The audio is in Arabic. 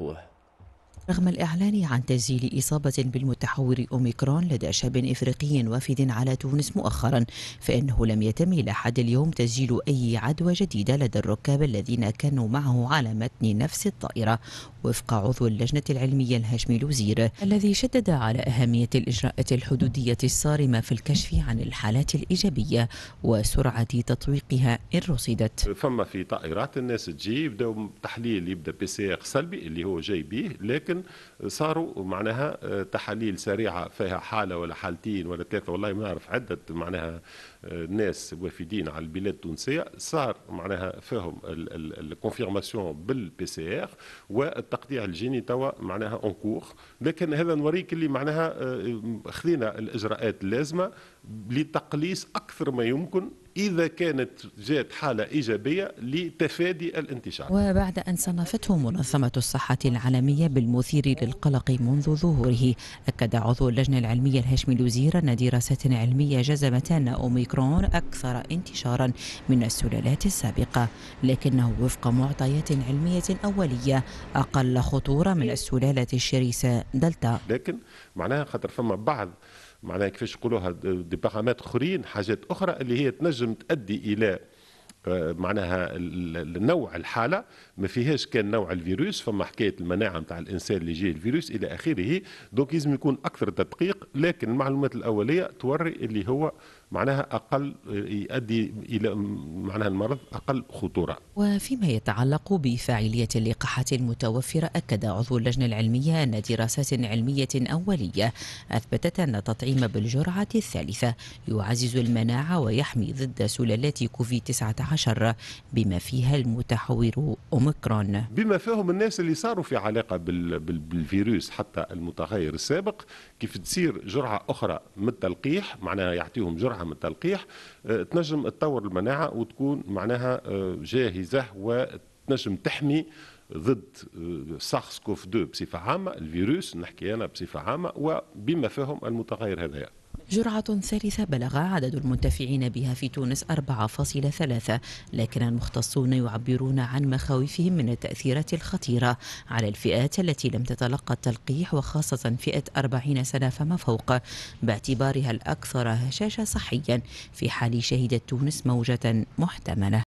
هو رغم الإعلان عن تسجيل إصابة بالمتحور أوميكرون لدى شاب إفريقي وافد على تونس مؤخرا فإنه لم يتم إلى حد اليوم تسجيل أي عدوى جديدة لدى الركاب الذين كانوا معه على متن نفس الطائرة وفق عضو اللجنة العلمية الهاشمي الوزير الذي شدد على أهمية الإجراءات الحدودية الصارمة في الكشف عن الحالات الإيجابية وسرعة تطويقها إن رصدت فما في طائرات الناس تجي يبداو تحليل يبدا بي سي ار سلبي اللي هو جاي به لكن صاروا معناها آه، تحاليل سريعه فيها حاله ولا حالتين ولا ثلاثه والله ما نعرف عده معناها آه، ناس وافدين على البلاد التونسيه صار معناها فيهم الكونفيرماسيون بالبي سي ار التقطيع الجيني توا معناها اونكور لكن هذا نوريك اللي معناها آه، آه، خذينا الاجراءات اللازمه لتقليص اكثر ما يمكن إذا كانت جات حالة إيجابية لتفادي الانتشار وبعد أن صنفته منظمة الصحة العالمية بالمثير للقلق منذ ظهوره أكد عضو اللجنة العلمية الهاشمي الوزير أن دراسات علمية جزمت أن أوميكرون أكثر انتشارا من السلالات السابقة لكنه وفق معطيات علمية أولية أقل خطورة من السلالة الشرسة دلتا لكن معناها خاطر فما بعض معناها كيفاش يقولوها دي باغامتر اخرين حاجات اخرى اللي هي تنجم تؤدي الى آه، معناها النوع الحاله ما فيهاش كان نوع الفيروس فما حكايه المناعه نتاع الانسان اللي جاي الفيروس الى اخره دونك لازم يكون اكثر تدقيق لكن المعلومات الاوليه توري اللي هو معناها اقل آه، يؤدي الى معناها المرض اقل خطوره. وفيما يتعلق بفاعليه اللقاحات المتوفره اكد عضو اللجنه العلميه ان دراسات علميه اوليه اثبتت ان التطعيم بالجرعه الثالثه يعزز المناعه ويحمي ضد سلالات كوفيد 19 عشر بما فيها المتحور أوميكرون بما فيهم الناس اللي صاروا في علاقة بالفيروس حتى المتغير السابق كيف تصير جرعة أخرى من التلقيح معناها يعطيهم جرعة من التلقيح أه، تنجم تطور المناعة وتكون معناها أه، جاهزة وتنجم تحمي ضد أه، ساخس كوف 2 بصفة عامة الفيروس نحكي أنا بصفة عامة وبما فيهم المتغير هذا جرعة ثالثة بلغ عدد المنتفعين بها في تونس 4.3 لكن المختصون يعبرون عن مخاوفهم من التأثيرات الخطيرة على الفئات التي لم تتلقى التلقيح وخاصة فئة 40 سنة فما فوق باعتبارها الأكثر هشاشة صحيا في حال شهدت تونس موجة محتملة